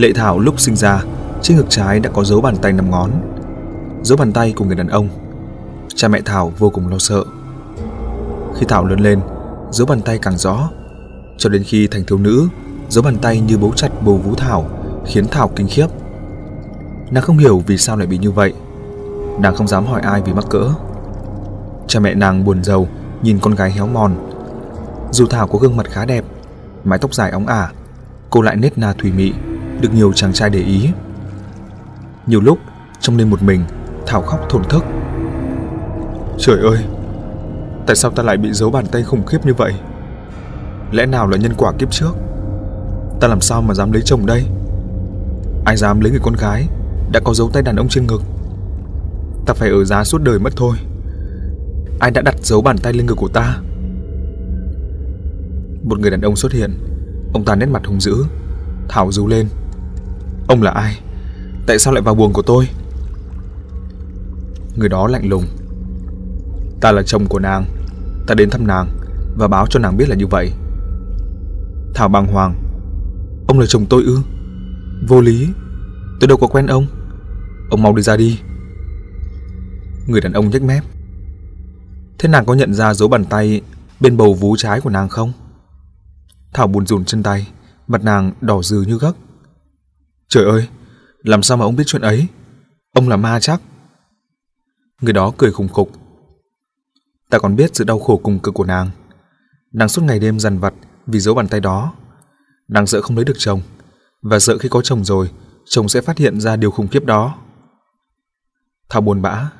Lệ Thảo lúc sinh ra, trên ngực trái đã có dấu bàn tay nằm ngón, dấu bàn tay của người đàn ông. Cha mẹ Thảo vô cùng lo sợ. Khi Thảo lớn lên, dấu bàn tay càng rõ. Cho đến khi thành thiếu nữ, dấu bàn tay như bấu chặt bầu vú Thảo, khiến Thảo kinh khiếp. Nàng không hiểu vì sao lại bị như vậy. Nàng không dám hỏi ai vì mắc cỡ. Cha mẹ nàng buồn rầu nhìn con gái héo mòn. Dù Thảo có gương mặt khá đẹp, mái tóc dài óng ả, cô lại nết na thủy mị, được nhiều chàng trai để ý. Nhiều lúc, trong đêm một mình, Thảo khóc thổn thức. Trời ơi, tại sao ta lại bị giấu bàn tay khủng khiếp như vậy? Lẽ nào là nhân quả kiếp trước? Ta làm sao mà dám lấy chồng đây? Ai dám lấy người con gái đã có dấu tay đàn ông trên ngực? Ta phải ở giá suốt đời mất thôi. Ai đã đặt dấu bàn tay lên ngực của ta? Một người đàn ông xuất hiện, ông ta nét mặt hung dữ, Thảo rú lên. Ông là ai? Tại sao lại vào buồng của tôi? Người đó lạnh lùng. Ta là chồng của nàng. Ta đến thăm nàng và báo cho nàng biết là như vậy. Thảo bàng hoàng. Ông là chồng tôi ư? Vô lý. Tôi đâu có quen ông. Ông mau đi ra đi. Người đàn ông nhếch mép. Thế nàng có nhận ra dấu bàn tay bên bầu vú trái của nàng không? Thảo buồn rùn chân tay, mặt nàng đỏ dừ như gấc. Trời ơi, làm sao mà ông biết chuyện ấy? Ông là ma chắc. Người đó cười khùng khục. Ta còn biết sự đau khổ cùng cực của nàng. Nàng suốt ngày đêm dằn vặt vì dấu bàn tay đó. Nàng sợ không lấy được chồng, và sợ khi có chồng rồi, chồng sẽ phát hiện ra điều khủng khiếp đó. Thảo buồn bã.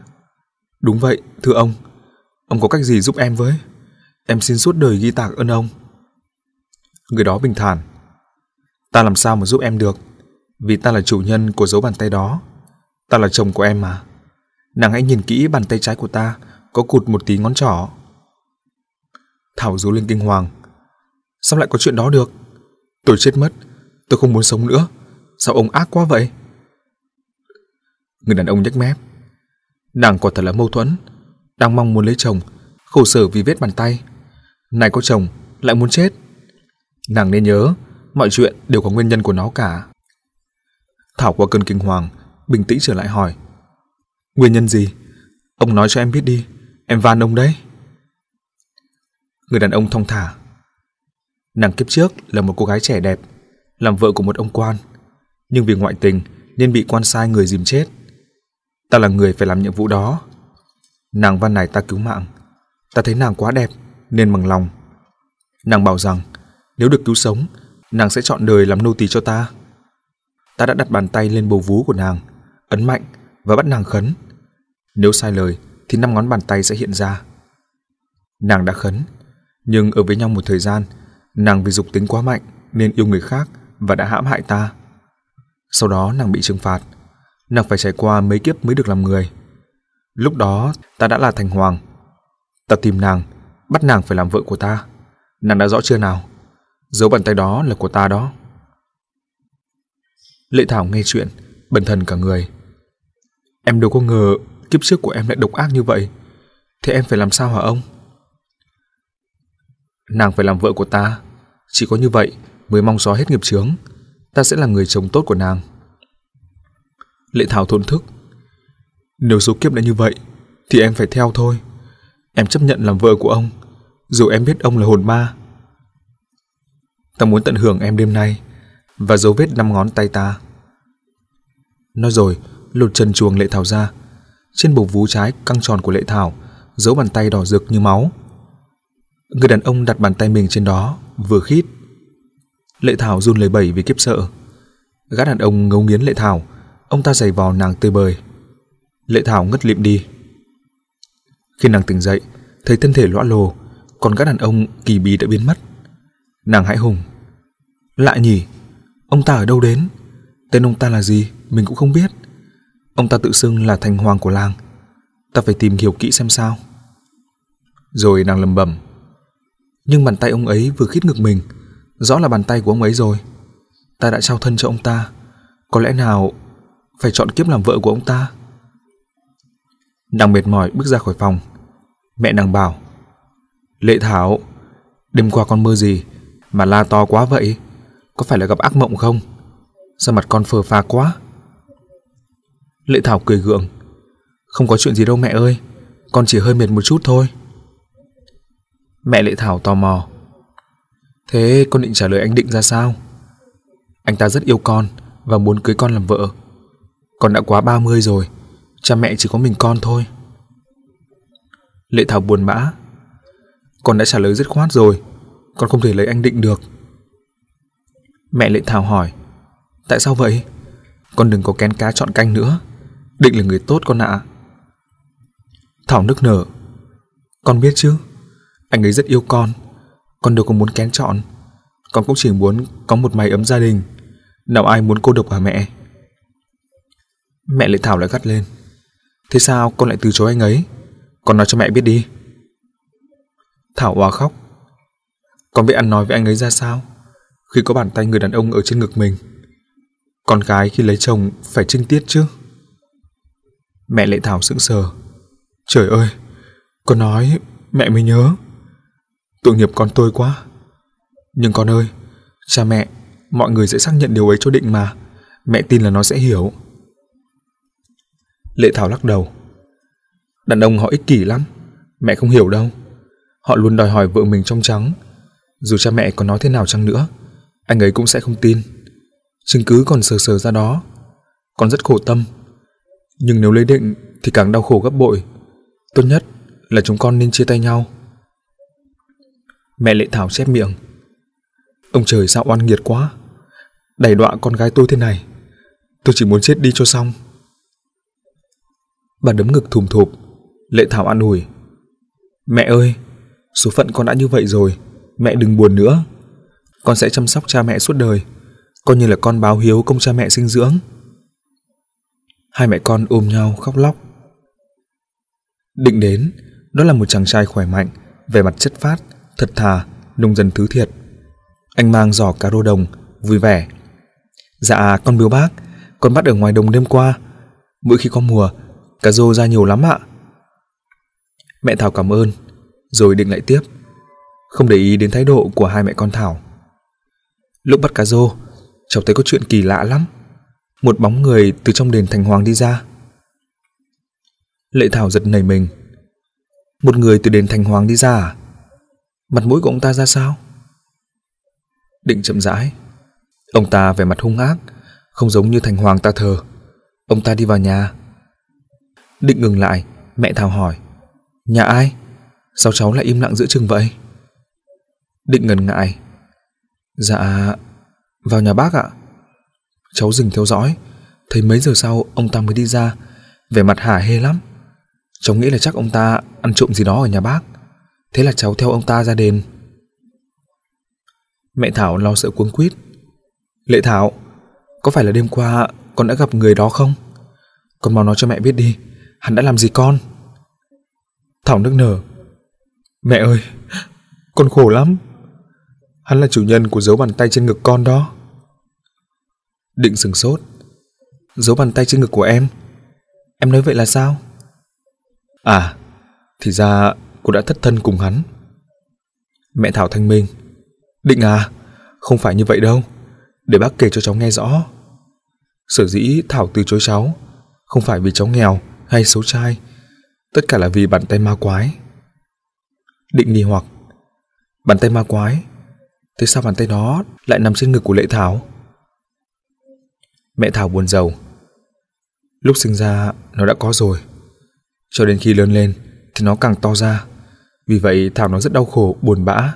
Đúng vậy, thưa ông. Ông có cách gì giúp em với? Em xin suốt đời ghi tạc ơn ông. Người đó bình thản. Ta làm sao mà giúp em được? vì ta là chủ nhân của dấu bàn tay đó. Ta là chồng của em mà. Nàng hãy nhìn kỹ bàn tay trái của ta, có cụt một tí ngón trỏ. Thảo rú lên kinh hoàng. Sao lại có chuyện đó được? Tôi chết mất, tôi không muốn sống nữa. Sao ông ác quá vậy? Người đàn ông nhếch mép. Nàng quả thật là mâu thuẫn, đang mong muốn lấy chồng, khổ sở vì vết bàn tay. Này có chồng, lại muốn chết. Nàng nên nhớ, mọi chuyện đều có nguyên nhân của nó cả. Thảo qua cơn kinh hoàng, bình tĩnh trở lại hỏi. Nguyên nhân gì? Ông nói cho em biết đi, em van ông đấy. Người đàn ông thong thả. Nàng kiếp trước là một cô gái trẻ đẹp, làm vợ của một ông quan. Nhưng vì ngoại tình nên bị quan sai người dìm chết. Ta là người phải làm nhiệm vụ đó. Nàng van này ta cứu mạng. Ta thấy nàng quá đẹp nên bằng lòng. Nàng bảo rằng nếu được cứu sống, nàng sẽ chọn đời làm nô tỳ cho ta ta đã đặt bàn tay lên bầu vú của nàng, ấn mạnh và bắt nàng khấn. Nếu sai lời thì năm ngón bàn tay sẽ hiện ra. Nàng đã khấn, nhưng ở với nhau một thời gian, nàng vì dục tính quá mạnh nên yêu người khác và đã hãm hại ta. Sau đó nàng bị trừng phạt, nàng phải trải qua mấy kiếp mới được làm người. Lúc đó ta đã là thành hoàng. Ta tìm nàng, bắt nàng phải làm vợ của ta. Nàng đã rõ chưa nào? Dấu bàn tay đó là của ta đó. Lệ Thảo nghe chuyện, bần thần cả người. Em đâu có ngờ kiếp trước của em lại độc ác như vậy. Thế em phải làm sao hả ông? Nàng phải làm vợ của ta. Chỉ có như vậy mới mong gió hết nghiệp chướng. Ta sẽ là người chồng tốt của nàng. Lệ Thảo thổn thức. Nếu số kiếp đã như vậy, thì em phải theo thôi. Em chấp nhận làm vợ của ông, dù em biết ông là hồn ma. Ta muốn tận hưởng em đêm nay, và dấu vết năm ngón tay ta. Nói rồi, lột trần chuồng lệ thảo ra. Trên bụng vú trái căng tròn của lệ thảo, dấu bàn tay đỏ rực như máu. Người đàn ông đặt bàn tay mình trên đó, vừa khít. Lệ thảo run lời bẩy vì kiếp sợ. Gã đàn ông ngấu nghiến lệ thảo, ông ta giày vò nàng tươi bời. Lệ thảo ngất lịm đi. Khi nàng tỉnh dậy, thấy thân thể lõa lồ, còn gã đàn ông kỳ bí đã biến mất. Nàng hãi hùng. lại nhỉ, Ông ta ở đâu đến? Tên ông ta là gì? Mình cũng không biết. Ông ta tự xưng là thành hoàng của làng. Ta phải tìm hiểu kỹ xem sao. Rồi nàng lầm bẩm. Nhưng bàn tay ông ấy vừa khít ngực mình, rõ là bàn tay của ông ấy rồi. Ta đã trao thân cho ông ta. Có lẽ nào phải chọn kiếp làm vợ của ông ta? Nàng mệt mỏi bước ra khỏi phòng. Mẹ nàng bảo, Lệ Thảo, đêm qua con mơ gì mà la to quá vậy? Có phải là gặp ác mộng không? Sao mặt con phờ pha quá? Lệ Thảo cười gượng. Không có chuyện gì đâu mẹ ơi, con chỉ hơi mệt một chút thôi. Mẹ Lệ Thảo tò mò. Thế con định trả lời anh Định ra sao? Anh ta rất yêu con và muốn cưới con làm vợ. Con đã quá 30 rồi, cha mẹ chỉ có mình con thôi. Lệ Thảo buồn bã. Con đã trả lời dứt khoát rồi, con không thể lấy anh Định được. Mẹ lệnh thảo hỏi Tại sao vậy? Con đừng có kén cá chọn canh nữa Định là người tốt con ạ Thảo nức nở Con biết chứ Anh ấy rất yêu con Con đâu có muốn kén chọn Con cũng chỉ muốn có một mái ấm gia đình Nào ai muốn cô độc hả mẹ Mẹ lệ Thảo lại gắt lên Thế sao con lại từ chối anh ấy Con nói cho mẹ biết đi Thảo hòa khóc Con biết ăn nói với anh ấy ra sao khi có bàn tay người đàn ông ở trên ngực mình. Con gái khi lấy chồng phải trinh tiết chứ. Mẹ Lệ Thảo sững sờ. Trời ơi, con nói mẹ mới nhớ. Tội nghiệp con tôi quá. Nhưng con ơi, cha mẹ, mọi người sẽ xác nhận điều ấy cho định mà. Mẹ tin là nó sẽ hiểu. Lệ Thảo lắc đầu. Đàn ông họ ích kỷ lắm, mẹ không hiểu đâu. Họ luôn đòi hỏi vợ mình trong trắng, dù cha mẹ có nói thế nào chăng nữa anh ấy cũng sẽ không tin. Chứng cứ còn sờ sờ ra đó. Còn rất khổ tâm. Nhưng nếu lấy định thì càng đau khổ gấp bội. Tốt nhất là chúng con nên chia tay nhau. Mẹ Lệ Thảo chép miệng. Ông trời sao oan nghiệt quá. Đẩy đọa con gái tôi thế này. Tôi chỉ muốn chết đi cho xong. Bà đấm ngực thùm thụp. Lệ Thảo an ủi. Mẹ ơi, số phận con đã như vậy rồi. Mẹ đừng buồn nữa con sẽ chăm sóc cha mẹ suốt đời, coi như là con báo hiếu công cha mẹ sinh dưỡng. Hai mẹ con ôm nhau khóc lóc. Định đến, đó là một chàng trai khỏe mạnh, vẻ mặt chất phát, thật thà, nông dân thứ thiệt. Anh mang giỏ cà rô đồng, vui vẻ. Dạ, con biếu bác, con bắt ở ngoài đồng đêm qua. Mỗi khi có mùa, cà rô ra nhiều lắm ạ. Mẹ Thảo cảm ơn, rồi định lại tiếp. Không để ý đến thái độ của hai mẹ con Thảo, Lúc bắt cá rô, cháu thấy có chuyện kỳ lạ lắm. Một bóng người từ trong đền thành hoàng đi ra. Lệ Thảo giật nảy mình. Một người từ đền thành hoàng đi ra à? Mặt mũi của ông ta ra sao? Định chậm rãi. Ông ta vẻ mặt hung ác, không giống như thành hoàng ta thờ. Ông ta đi vào nhà. Định ngừng lại, mẹ Thảo hỏi. Nhà ai? Sao cháu lại im lặng giữa chừng vậy? Định ngần ngại, Dạ, vào nhà bác ạ. Cháu dừng theo dõi, thấy mấy giờ sau ông ta mới đi ra, vẻ mặt hả hê lắm. Cháu nghĩ là chắc ông ta ăn trộm gì đó ở nhà bác. Thế là cháu theo ông ta ra đền. Mẹ Thảo lo sợ cuống quýt. Lệ Thảo, có phải là đêm qua con đã gặp người đó không? Con mau nói cho mẹ biết đi, hắn đã làm gì con? Thảo nức nở. Mẹ ơi, con khổ lắm. Hắn là chủ nhân của dấu bàn tay trên ngực con đó. Định sừng sốt. Dấu bàn tay trên ngực của em? Em nói vậy là sao? À, thì ra cô đã thất thân cùng hắn. Mẹ Thảo thanh minh. Định à, không phải như vậy đâu. Để bác kể cho cháu nghe rõ. Sở dĩ Thảo từ chối cháu, không phải vì cháu nghèo hay xấu trai, tất cả là vì bàn tay ma quái. Định nghi hoặc, bàn tay ma quái Tại sao bàn tay nó lại nằm trên ngực của Lệ Thảo? Mẹ Thảo buồn giàu. Lúc sinh ra nó đã có rồi. Cho đến khi lớn lên thì nó càng to ra. Vì vậy Thảo nó rất đau khổ, buồn bã.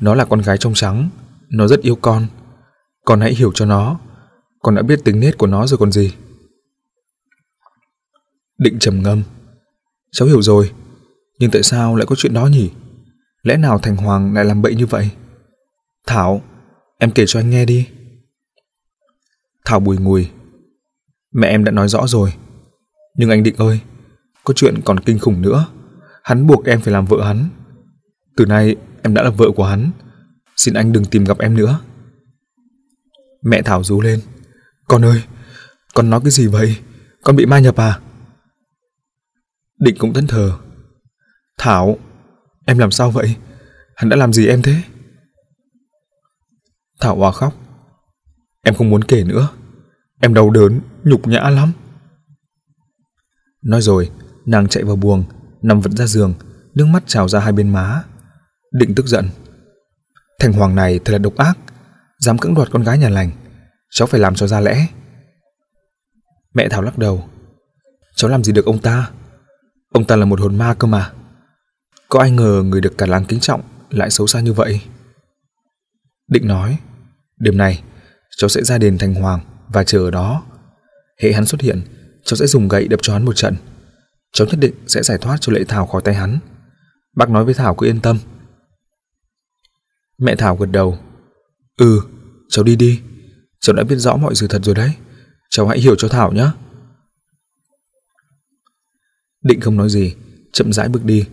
Nó là con gái trong trắng, nó rất yêu con. Con hãy hiểu cho nó, con đã biết tính nết của nó rồi còn gì. Định trầm ngâm. Cháu hiểu rồi, nhưng tại sao lại có chuyện đó nhỉ? Lẽ nào Thành Hoàng lại làm bậy như vậy? Thảo, em kể cho anh nghe đi. Thảo bùi ngùi. Mẹ em đã nói rõ rồi. Nhưng anh Định ơi, có chuyện còn kinh khủng nữa. Hắn buộc em phải làm vợ hắn. Từ nay em đã là vợ của hắn. Xin anh đừng tìm gặp em nữa. Mẹ Thảo rú lên. Con ơi, con nói cái gì vậy? Con bị ma nhập à? Định cũng thẫn thờ. Thảo, em làm sao vậy? Hắn đã làm gì em thế? Thảo Hoa khóc. Em không muốn kể nữa. Em đau đớn, nhục nhã lắm. Nói rồi, nàng chạy vào buồng, nằm vẫn ra giường, nước mắt trào ra hai bên má. Định tức giận. Thành hoàng này thật là độc ác, dám cưỡng đoạt con gái nhà lành. Cháu phải làm cho ra lẽ. Mẹ Thảo lắc đầu. Cháu làm gì được ông ta? Ông ta là một hồn ma cơ mà. Có ai ngờ người được cả làng kính trọng lại xấu xa như vậy? Định nói, đêm nay cháu sẽ ra đền thành hoàng và chờ ở đó. Hễ hắn xuất hiện, cháu sẽ dùng gậy đập cho hắn một trận. Cháu nhất định sẽ giải thoát cho lệ Thảo khỏi tay hắn. Bác nói với Thảo cứ yên tâm. Mẹ Thảo gật đầu. Ừ, cháu đi đi. Cháu đã biết rõ mọi sự thật rồi đấy. Cháu hãy hiểu cho Thảo nhé. Định không nói gì, chậm rãi bước đi.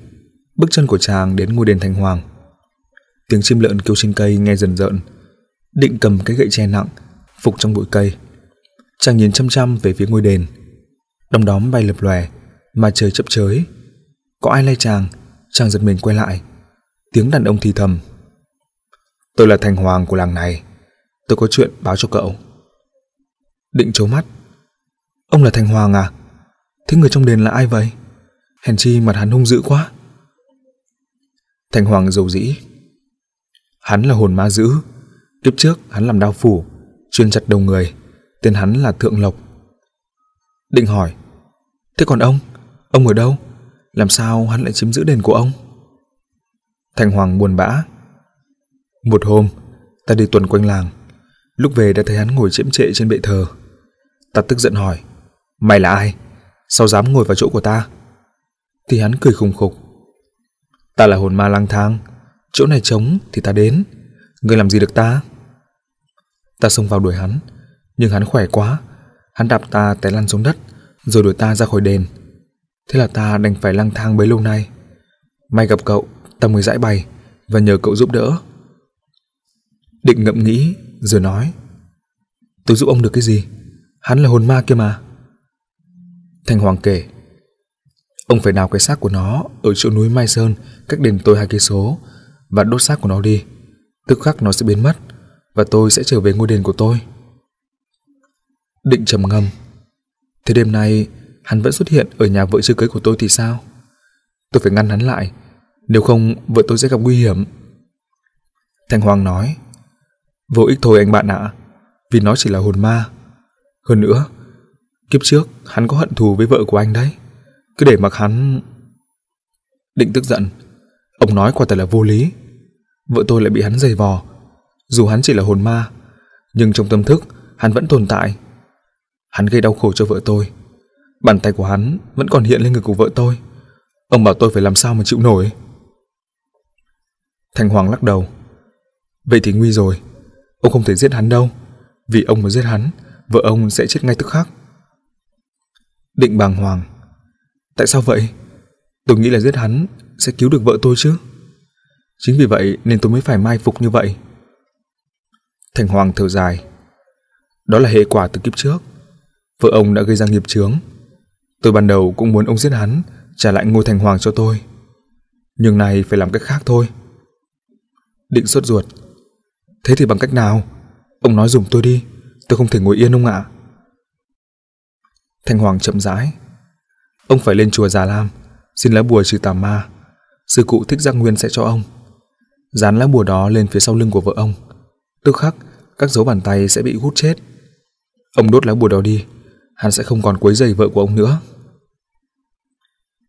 Bước chân của chàng đến ngôi đền thành hoàng tiếng chim lợn kêu trên cây nghe dần rợn định cầm cái gậy tre nặng phục trong bụi cây chàng nhìn chăm chăm về phía ngôi đền đom đóm bay lập lòe mà trời chấp chới có ai lay chàng chàng giật mình quay lại tiếng đàn ông thì thầm tôi là thành hoàng của làng này tôi có chuyện báo cho cậu định trố mắt ông là thành hoàng à thế người trong đền là ai vậy hèn chi mặt hắn hung dữ quá thành hoàng dầu dĩ Hắn là hồn ma dữ. Kiếp trước hắn làm đao phủ, chuyên chặt đầu người. Tên hắn là Thượng Lộc. Định hỏi, thế còn ông? Ông ở đâu? Làm sao hắn lại chiếm giữ đền của ông? Thành Hoàng buồn bã. Một hôm, ta đi tuần quanh làng. Lúc về đã thấy hắn ngồi chiếm trệ trên bệ thờ. Ta tức giận hỏi, mày là ai? Sao dám ngồi vào chỗ của ta? Thì hắn cười khùng khục. Ta là hồn ma lang thang, chỗ này trống thì ta đến, ngươi làm gì được ta? Ta xông vào đuổi hắn, nhưng hắn khỏe quá, hắn đạp ta té lăn xuống đất, rồi đuổi ta ra khỏi đền. Thế là ta đành phải lang thang bấy lâu nay. May gặp cậu, ta mới giải bày và nhờ cậu giúp đỡ. Định ngẫm nghĩ rồi nói: "Tôi giúp ông được cái gì? Hắn là hồn ma kia mà." Thành Hoàng kể: "Ông phải đào cái xác của nó ở chỗ núi Mai Sơn, cách đền tôi hai cây số, và đốt xác của nó đi. Tức khắc nó sẽ biến mất và tôi sẽ trở về ngôi đền của tôi. Định trầm ngâm. Thế đêm nay hắn vẫn xuất hiện ở nhà vợ chưa cưới của tôi thì sao? Tôi phải ngăn hắn lại, nếu không vợ tôi sẽ gặp nguy hiểm. Thanh Hoàng nói, vô ích thôi anh bạn ạ, à, vì nó chỉ là hồn ma. Hơn nữa, kiếp trước hắn có hận thù với vợ của anh đấy, cứ để mặc hắn... Định tức giận, Ông nói quả thật là vô lý. Vợ tôi lại bị hắn giày vò. Dù hắn chỉ là hồn ma, nhưng trong tâm thức hắn vẫn tồn tại. Hắn gây đau khổ cho vợ tôi. Bàn tay của hắn vẫn còn hiện lên người của vợ tôi. Ông bảo tôi phải làm sao mà chịu nổi. Thành Hoàng lắc đầu. Vậy thì nguy rồi. Ông không thể giết hắn đâu. Vì ông mà giết hắn, vợ ông sẽ chết ngay tức khắc. Định bàng hoàng. Tại sao vậy? Tôi nghĩ là giết hắn sẽ cứu được vợ tôi chứ. Chính vì vậy nên tôi mới phải mai phục như vậy. Thành Hoàng thở dài. Đó là hệ quả từ kiếp trước. Vợ ông đã gây ra nghiệp chướng. Tôi ban đầu cũng muốn ông giết hắn, trả lại ngôi Thành Hoàng cho tôi. Nhưng này phải làm cách khác thôi. Định sốt ruột. Thế thì bằng cách nào? Ông nói dùng tôi đi, tôi không thể ngồi yên ông ạ. À. Thanh Hoàng chậm rãi. Ông phải lên chùa Già Lam, xin lá bùa trừ tà ma, sư cụ thích giác nguyên sẽ cho ông. Dán lá bùa đó lên phía sau lưng của vợ ông. Tức khắc, các dấu bàn tay sẽ bị hút chết. Ông đốt lá bùa đó đi, hắn sẽ không còn quấy rầy vợ của ông nữa.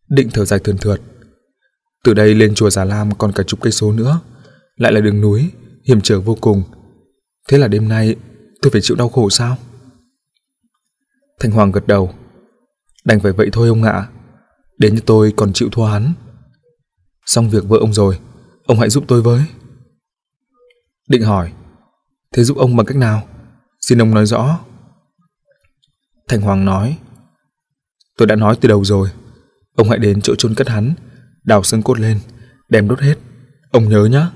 Định thở dài thườn thượt. Từ đây lên chùa Già Lam còn cả chục cây số nữa, lại là đường núi, hiểm trở vô cùng. Thế là đêm nay tôi phải chịu đau khổ sao? Thanh Hoàng gật đầu. Đành phải vậy thôi ông ạ. Đến như tôi còn chịu thua hắn. Xong việc vợ ông rồi, ông hãy giúp tôi với. Định hỏi, thế giúp ông bằng cách nào? Xin ông nói rõ. Thành Hoàng nói, tôi đã nói từ đầu rồi, ông hãy đến chỗ chôn cất hắn, đào xương cốt lên, đem đốt hết, ông nhớ nhá.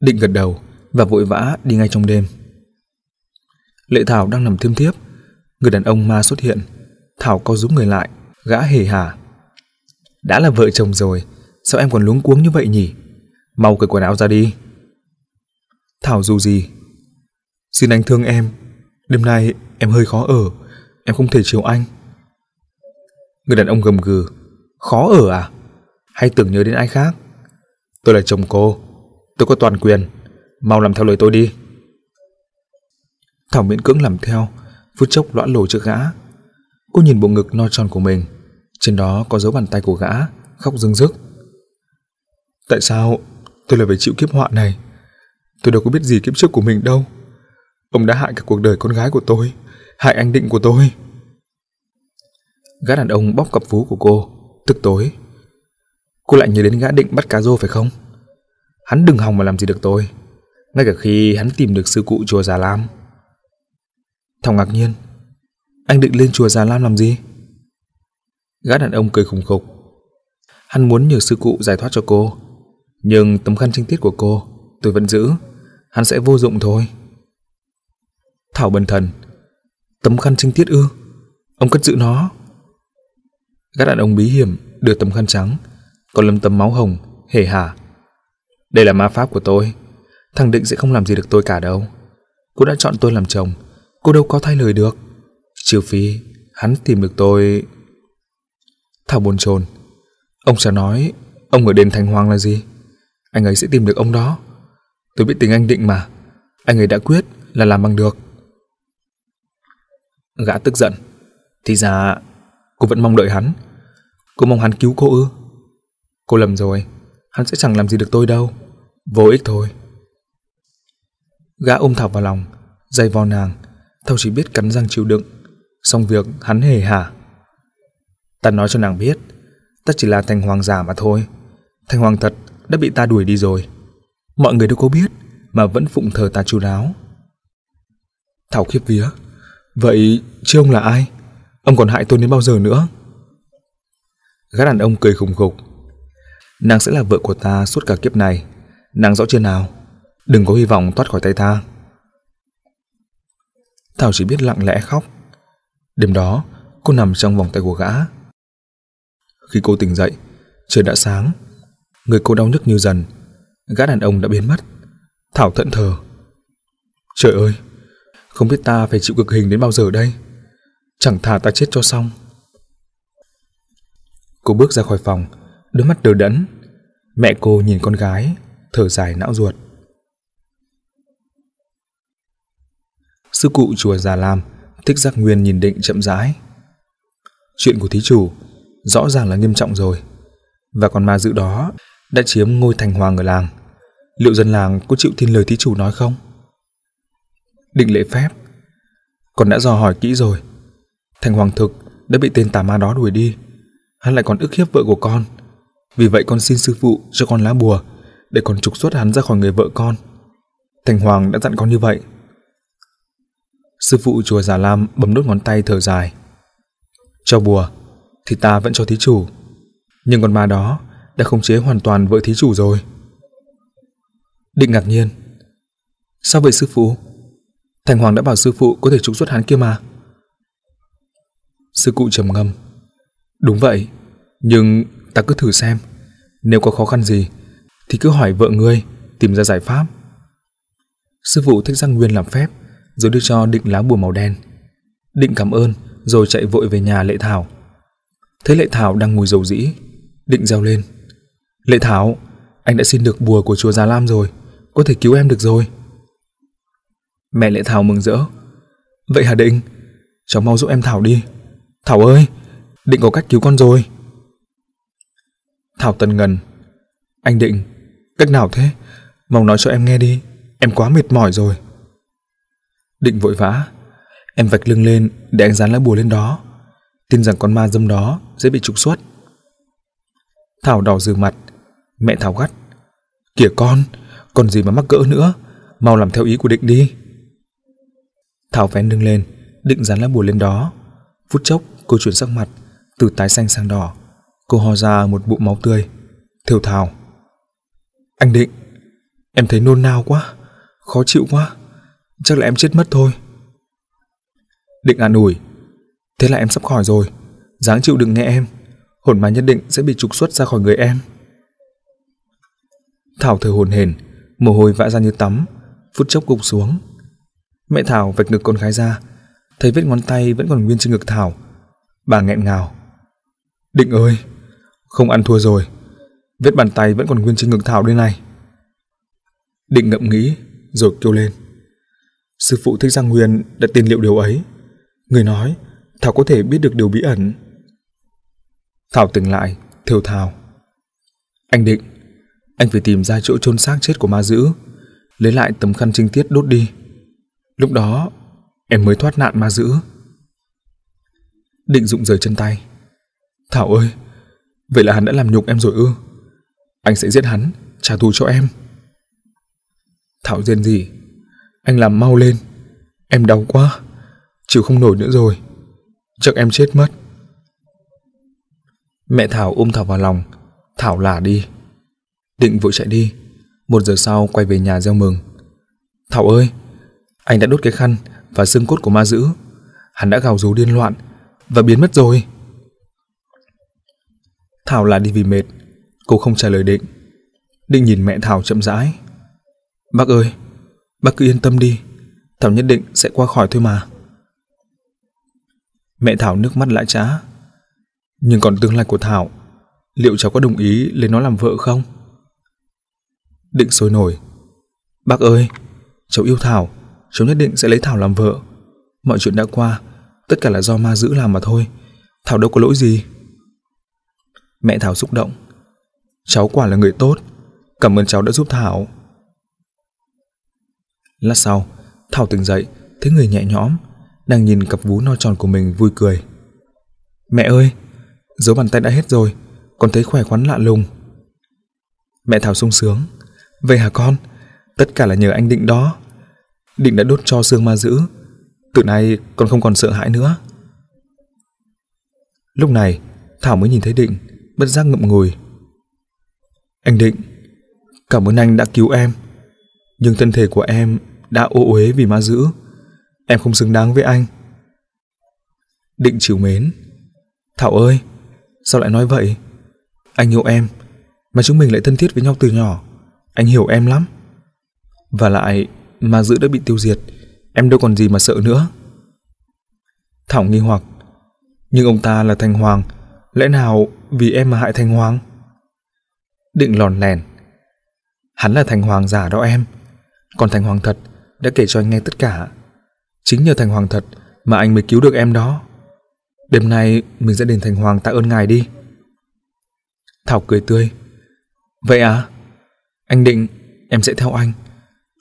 Định gật đầu và vội vã đi ngay trong đêm. Lệ Thảo đang nằm thiêm thiếp, người đàn ông ma xuất hiện, Thảo co rúm người lại, gã hề hả đã là vợ chồng rồi, sao em còn luống cuống như vậy nhỉ? Mau cởi quần áo ra đi. Thảo dù gì. Xin anh thương em, đêm nay em hơi khó ở, em không thể chiều anh. Người đàn ông gầm gừ, khó ở à? Hay tưởng nhớ đến ai khác? Tôi là chồng cô, tôi có toàn quyền, mau làm theo lời tôi đi. Thảo miễn cưỡng làm theo, phút chốc lõa lồ trước gã. Cô nhìn bộ ngực no tròn của mình, trên đó có dấu bàn tay của gã, khóc rưng rức. Tại sao tôi lại phải chịu kiếp họa này? Tôi đâu có biết gì kiếp trước của mình đâu. Ông đã hại cả cuộc đời con gái của tôi, hại anh định của tôi. Gã đàn ông bóp cặp vú của cô, tức tối. Cô lại nhớ đến gã định bắt cá rô phải không? Hắn đừng hòng mà làm gì được tôi. Ngay cả khi hắn tìm được sư cụ chùa Già Lam. Thảo ngạc nhiên, anh định lên chùa Già Lam làm gì? Gã đàn ông cười khủng khục. Hắn muốn nhờ sư cụ giải thoát cho cô. Nhưng tấm khăn trinh tiết của cô, tôi vẫn giữ. Hắn sẽ vô dụng thôi. Thảo bần thần. Tấm khăn trinh tiết ư? Ông cất giữ nó. Gã đàn ông bí hiểm đưa tấm khăn trắng, còn lấm tấm máu hồng, hề hả. Đây là ma pháp của tôi. Thằng Định sẽ không làm gì được tôi cả đâu. Cô đã chọn tôi làm chồng, cô đâu có thay lời được. Trừ phi hắn tìm được tôi Thảo buồn chồn. Ông chả nói, ông ở đền Thành Hoàng là gì? Anh ấy sẽ tìm được ông đó. Tôi biết tình anh định mà. Anh ấy đã quyết là làm bằng được. Gã tức giận. Thì ra, cô vẫn mong đợi hắn. Cô mong hắn cứu cô ư? Cô lầm rồi, hắn sẽ chẳng làm gì được tôi đâu. Vô ích thôi. Gã ôm Thảo vào lòng, dày vò nàng. Thảo chỉ biết cắn răng chịu đựng. Xong việc hắn hề hả Ta nói cho nàng biết, ta chỉ là thành hoàng giả mà thôi. Thành hoàng thật đã bị ta đuổi đi rồi. Mọi người đâu có biết mà vẫn phụng thờ ta chú đáo. Thảo khiếp vía. Vậy chứ ông là ai? Ông còn hại tôi đến bao giờ nữa? Gã đàn ông cười khùng khục. Nàng sẽ là vợ của ta suốt cả kiếp này. Nàng rõ chưa nào? Đừng có hy vọng thoát khỏi tay ta. Thảo chỉ biết lặng lẽ khóc. Đêm đó, cô nằm trong vòng tay của gã, khi cô tỉnh dậy, trời đã sáng. Người cô đau nhức như dần. Gã đàn ông đã biến mất. Thảo thẫn thờ. Trời ơi, không biết ta phải chịu cực hình đến bao giờ đây. Chẳng thà ta chết cho xong. Cô bước ra khỏi phòng, đôi mắt đờ đẫn. Mẹ cô nhìn con gái, thở dài não ruột. Sư cụ chùa Già Lam, Thích Giác Nguyên nhìn định chậm rãi. Chuyện của thí chủ rõ ràng là nghiêm trọng rồi. Và còn ma dữ đó đã chiếm ngôi thành hoàng ở làng. Liệu dân làng có chịu tin lời thí chủ nói không? Định lễ phép. Còn đã dò hỏi kỹ rồi. Thành hoàng thực đã bị tên tà ma đó đuổi đi. Hắn lại còn ức hiếp vợ của con. Vì vậy con xin sư phụ cho con lá bùa để con trục xuất hắn ra khỏi người vợ con. Thành Hoàng đã dặn con như vậy. Sư phụ chùa Già Lam bấm đốt ngón tay thở dài. Cho bùa, thì ta vẫn cho thí chủ. Nhưng con ma đó đã khống chế hoàn toàn vợ thí chủ rồi. Định ngạc nhiên. Sao vậy sư phụ? Thành Hoàng đã bảo sư phụ có thể trục xuất hắn kia mà. Sư cụ trầm ngâm. Đúng vậy, nhưng ta cứ thử xem. Nếu có khó khăn gì, thì cứ hỏi vợ ngươi, tìm ra giải pháp. Sư phụ thích răng Nguyên làm phép, rồi đưa cho định lá bùa màu đen. Định cảm ơn, rồi chạy vội về nhà lệ thảo thấy Lệ Thảo đang ngồi dầu dĩ, định reo lên. Lệ Thảo, anh đã xin được bùa của chùa Già Lam rồi, có thể cứu em được rồi. Mẹ Lệ Thảo mừng rỡ. Vậy hà Định? Cháu mau giúp em Thảo đi. Thảo ơi, Định có cách cứu con rồi. Thảo tần ngần. Anh Định, cách nào thế? Mau nói cho em nghe đi, em quá mệt mỏi rồi. Định vội vã, em vạch lưng lên để anh dán lá bùa lên đó tin rằng con ma dâm đó sẽ bị trục xuất. Thảo đỏ rừ mặt, mẹ Thảo gắt. Kìa con, còn gì mà mắc cỡ nữa, mau làm theo ý của định đi. Thảo vén lưng lên, định dán lá bùa lên đó. Phút chốc, cô chuyển sắc mặt, từ tái xanh sang đỏ. Cô ho ra một bụng máu tươi, thều Thảo. Anh định, em thấy nôn nao quá, khó chịu quá, chắc là em chết mất thôi. Định an ủi, Thế là em sắp khỏi rồi. Dáng chịu đừng nghe em. Hồn mà nhất định sẽ bị trục xuất ra khỏi người em. Thảo thở hồn hển, mồ hôi vã ra như tắm, phút chốc gục xuống. Mẹ Thảo vạch ngực con gái ra, thấy vết ngón tay vẫn còn nguyên trên ngực Thảo. Bà nghẹn ngào. Định ơi, không ăn thua rồi. Vết bàn tay vẫn còn nguyên trên ngực Thảo đây này. Định ngậm nghĩ, rồi kêu lên. Sư phụ Thích Giang Nguyên đã tin liệu điều ấy. Người nói, Thảo có thể biết được điều bí ẩn. Thảo tỉnh lại, thều thào. Anh định, anh phải tìm ra chỗ chôn xác chết của ma dữ, lấy lại tấm khăn trinh tiết đốt đi. Lúc đó, em mới thoát nạn ma dữ. Định dụng rời chân tay. Thảo ơi, vậy là hắn đã làm nhục em rồi ư? Anh sẽ giết hắn, trả thù cho em. Thảo rên gì? Anh làm mau lên. Em đau quá, chịu không nổi nữa rồi chắc em chết mất mẹ thảo ôm thảo vào lòng thảo lả đi định vội chạy đi một giờ sau quay về nhà gieo mừng thảo ơi anh đã đốt cái khăn và xương cốt của ma dữ hắn đã gào rú điên loạn và biến mất rồi thảo là đi vì mệt cô không trả lời định định nhìn mẹ thảo chậm rãi bác ơi bác cứ yên tâm đi thảo nhất định sẽ qua khỏi thôi mà Mẹ Thảo nước mắt lại trá. Nhưng còn tương lai của Thảo, liệu cháu có đồng ý lấy nó làm vợ không? Định sôi nổi. Bác ơi, cháu yêu Thảo, cháu nhất định sẽ lấy Thảo làm vợ. Mọi chuyện đã qua, tất cả là do ma giữ làm mà thôi. Thảo đâu có lỗi gì. Mẹ Thảo xúc động. Cháu quả là người tốt, cảm ơn cháu đã giúp Thảo. Lát sau, Thảo tỉnh dậy, thấy người nhẹ nhõm, đang nhìn cặp vú no tròn của mình vui cười. Mẹ ơi, dấu bàn tay đã hết rồi, còn thấy khỏe khoắn lạ lùng. Mẹ Thảo sung sướng. Vậy hả con? Tất cả là nhờ anh Định đó. Định đã đốt cho xương ma giữ. Từ nay con không còn sợ hãi nữa. Lúc này, Thảo mới nhìn thấy Định, bất giác ngậm ngùi. Anh Định, cảm ơn anh đã cứu em. Nhưng thân thể của em đã ô uế vì ma giữ. Em không xứng đáng với anh. Định chiều mến. Thảo ơi, sao lại nói vậy? Anh yêu em, mà chúng mình lại thân thiết với nhau từ nhỏ. Anh hiểu em lắm. Và lại, mà giữ đã bị tiêu diệt, em đâu còn gì mà sợ nữa. Thảo nghi hoặc, nhưng ông ta là Thành Hoàng, lẽ nào vì em mà hại Thành Hoàng? Định lòn lèn, hắn là Thành Hoàng giả đó em, còn Thành Hoàng thật đã kể cho anh nghe tất cả Chính nhờ Thành Hoàng thật mà anh mới cứu được em đó. Đêm nay mình sẽ đến Thành Hoàng tạ ơn ngài đi. Thảo cười tươi. Vậy à? Anh định em sẽ theo anh.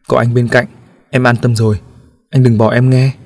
Có anh bên cạnh, em an tâm rồi. Anh đừng bỏ em nghe.